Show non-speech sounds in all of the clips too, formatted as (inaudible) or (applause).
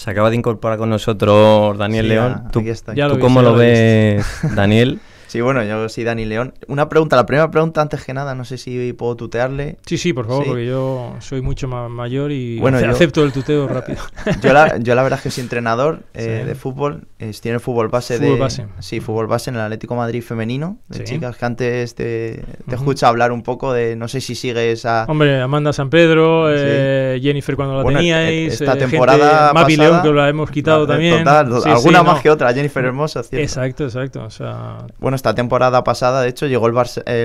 Se acaba de incorporar con nosotros Daniel León. ¿tú cómo lo ves, Daniel? (laughs) Sí, bueno, yo soy Dani León. Una pregunta, la primera pregunta, antes que nada, no sé si puedo tutearle. Sí, sí, por favor, porque yo soy mucho más mayor y bueno, acepto el tuteo rápido. (laughs) Yo la, yo la verdad es que soy entrenador (laughs) eh, de fútbol, es, tiene fútbol base de... Base. Sí, fútbol base en el Atlético Madrid femenino, de chicas que antes te, te escucha hablar un poco de, no sé si sigues a... Hombre, Amanda San Pedro, eh, Jennifer cuando la teníais, e-, esta eh, temporada... Mavi León, que la hemos quitado también. Total, alguna más que otra, Jennifer Hermosa, ¿cierto? Exacto, exacto. O sea, bueno, esta temporada pasada, de hecho, llegó el,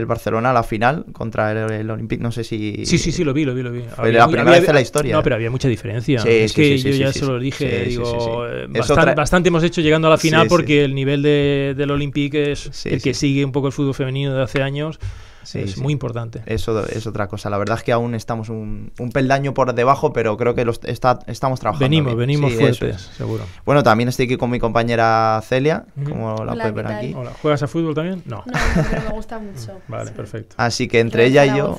Barcelona a la final contra el, Olympique, no sé si... Sí, sí, sí, lo vi, lo vi, lo vi. la primera vez en la historia. No, pero había mucha diferencia. es que yo ya se lo dije, digo, eh, bastante, hemos hecho llegando a la final porque el nivel de, del Olympique es el que sigue un poco el fútbol femenino de hace años Sí, es muy importante. Eso es otra cosa. La verdad es que aún estamos un, un peldaño por debajo, pero creo que los está, estamos trabajando. Venimos, venimos fuertes, seguro. Bueno, también estoy aquí con mi compañera Celia, como la puedes ver aquí. ¿Juegas a fútbol también? No. me gusta mucho. (laughs) vale, perfecto. Así que entre ella y yo.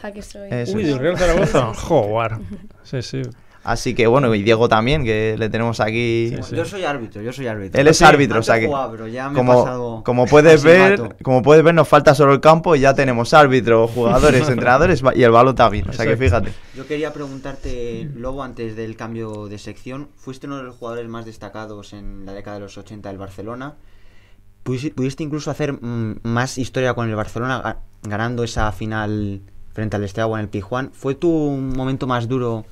Uy, el Real Zaragoza. Sí, sí. Así que bueno, y Diego también, que le tenemos aquí. Yo soy árbitro, yo soy árbitro. Él es árbitro, o sea que. como, puedes ver, como puedes ver, nos falta solo el campo y ya tenemos árbitro, jugadores, (laughs) entrenadores y el balón también. O sea que fíjate. Yo quería preguntarte, Lobo, antes del cambio de sección, fuiste uno de los jugadores más destacados en la década de los 80 del Barcelona. Pudiste incluso hacer mm, más historia con el Barcelona ganando esa final frente al Estrella en el Pijuán. ¿Fue tu momento más duro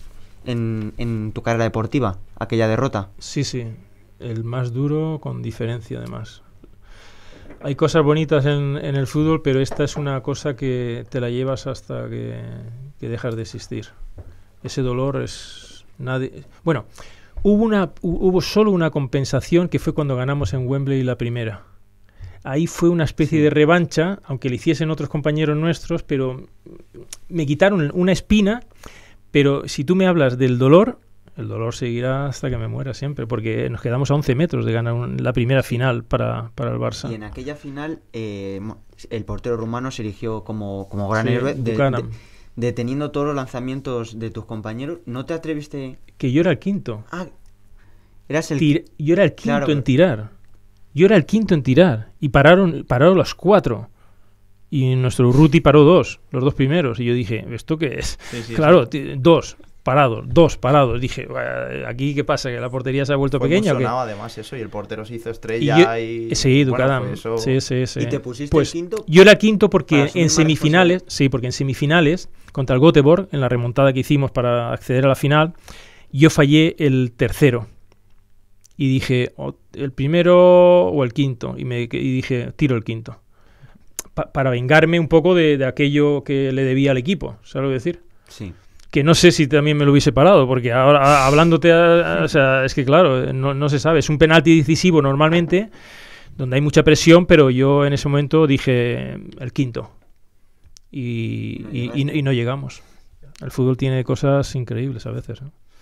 en, tu carrera deportiva, aquella derrota. Sí, sí, el más duro con diferencia además. Hay cosas bonitas en, el fútbol, pero esta es una cosa que te la llevas hasta que, dejas de existir. Ese dolor es... Nadie... Bueno, hubo, una, hubo solo una compensación que fue cuando ganamos en Wembley la primera ahí fue una especie de revancha, aunque le hiciesen otros compañeros nuestros, pero me quitaron una espina pero si tú me hablas del dolor, el dolor seguirá hasta que me muera siempre, porque nos quedamos a 11 metros de ganar la primera final para, el Barça. Y en aquella final eh, el portero rumano se erigió como, gran héroe, deteniendo todos los lanzamientos de tus compañeros. ¿No te atreviste...? Que yo era el quinto. Ah, eras el... yo era el quinto en tirar. Yo era el quinto en tirar. Y pararon, pararon los cuatro y nuestro Ruti paró dos, los dos primeros. Y yo dije, ¿esto qué es? claro, dos parados, dos parados. Dije, ¿aquí qué pasa? ¿Que la portería se ha vuelto pues pequeña? ¿o además eso y el portero se hizo estrella eh, Sí, Ducadam. ¿Y te pusiste pues, quinto? Yo era quinto porque en pues, semifinales, sí, porque en semifinales contra el Göteborg, en la remontada que hicimos para acceder a la final, yo fallé el tercero y dije, oh, el primero o el quinto. Y, me, y dije, tiro el quinto para vengarme un poco de, aquello que le debía al equipo, ¿sabes lo que decir? Sí. Que no sé si también me lo hubiese parado, porque ahora hablándote, o sea, es que claro, no, se sabe. Es un penalti decisivo normalmente, donde hay mucha presión, pero yo en ese momento dije el quinto. Y, y, y no llegamos. El fútbol tiene cosas increíbles a veces. ¿no?